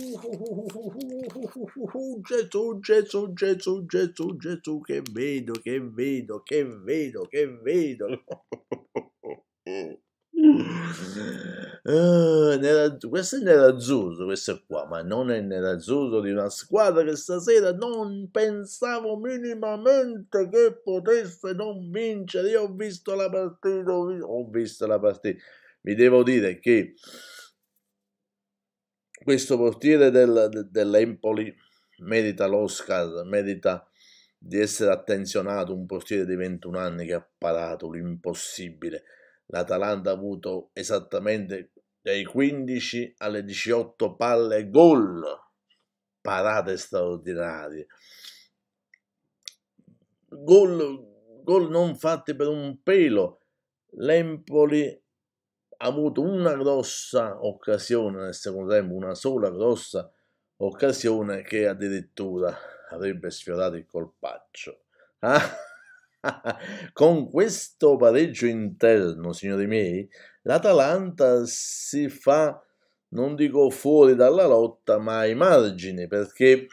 Gesù, Gesù, Gesù, Gesù, Gesù, che vedo, che vedo, che vedo, che vedo. Uh, questo è nerazzurro, questo qua, ma non è nerazzurro di una squadra che stasera non pensavo minimamente che potesse non vincere. Io ho visto la partita, ho visto la partita. Vi devo dire che questo portiere del, dell'Empoli merita l'Oscar, merita di essere attenzionato, un portiere di 21 anni che ha parato l'impossibile. L'Atalanta ha avuto esattamente dai 15 alle 18 palle gol, parate straordinarie. Gol, gol non fatti per un pelo. L'Empoli avuto una grossa occasione nel secondo tempo, una sola grossa occasione che addirittura avrebbe sfiorato il colpaccio. Ah? Con questo pareggio interno, signori miei, l'Atalanta si fa, non dico fuori dalla lotta, ma ai margini, perché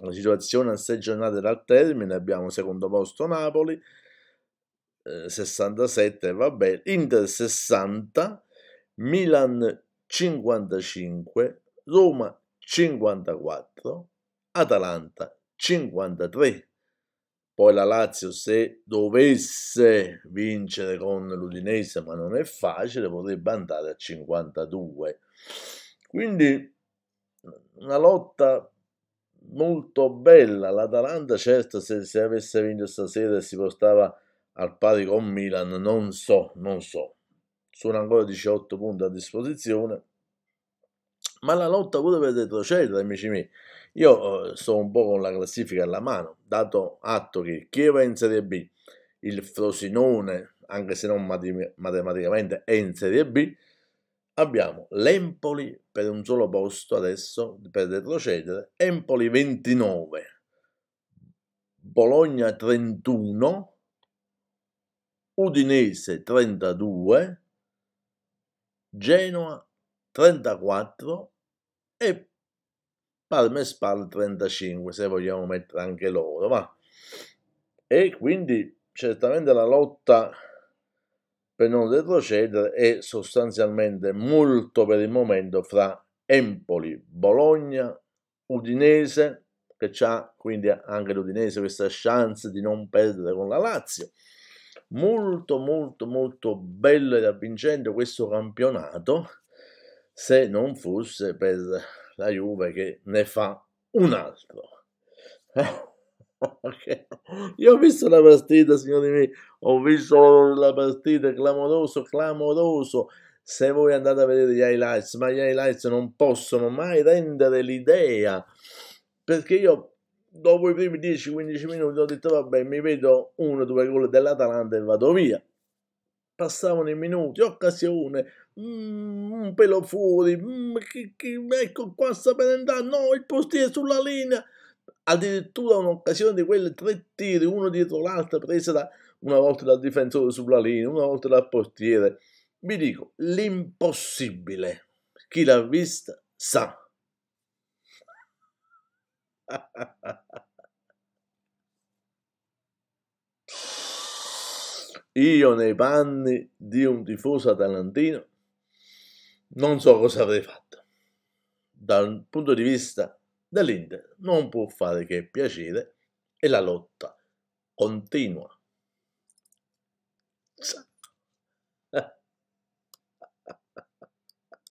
la situazione a sei giornate dal termine, abbiamo secondo posto Napoli, 67, eh, vabbè, Inter 60, Milan 55, Roma 54, Atalanta 53. Poi la Lazio se dovesse vincere con l'Udinese, ma non è facile, potrebbe andare a 52. Quindi una lotta molto bella. L'Atalanta certo se, se avesse vinto stasera si postava al pari con Milan, non so, non so. Sono ancora 18 punti a disposizione, ma la lotta pure per retrocedere, amici miei. Io eh, sto un po' con la classifica alla mano, dato atto che Chieva è in Serie B, il Frosinone, anche se non matem matematicamente, è in Serie B. Abbiamo l'Empoli per un solo posto adesso per retrocedere, Empoli 29, Bologna 31, Udinese 32, Genoa 34 e Palme Spal 35, se vogliamo mettere anche loro. Va. E quindi certamente la lotta per non retrocedere è sostanzialmente molto per il momento fra Empoli, Bologna, Udinese, che ha quindi anche l'Udinese questa chance di non perdere con la Lazio, molto molto molto bello ed avvincente questo campionato se non fosse per la Juve che ne fa un altro. Okay. Io ho visto la partita, signori miei, ho visto la partita, clamoroso, clamoroso. Se voi andate a vedere gli highlights, ma gli highlights non possono mai rendere l'idea, perché io dopo i primi 10-15 minuti ho detto vabbè mi vedo uno o due gol dell'Atalanta e vado via passavano i minuti, occasione, mm, un pelo fuori, mm, chi, chi, ecco qua sta per andare, no, il postino è sulla linea, addirittura un'occasione di quelle tre tiri, uno dietro l'altro, presa da, una volta dal difensore sulla linea, una volta dal portiere. Vi dico, l'impossibile, chi l'ha vista sa. Io nei panni di un tifoso atalantino non so cosa avrei fatto. Dal punto di vista dell'Inter non può fare che piacere e la lotta continua.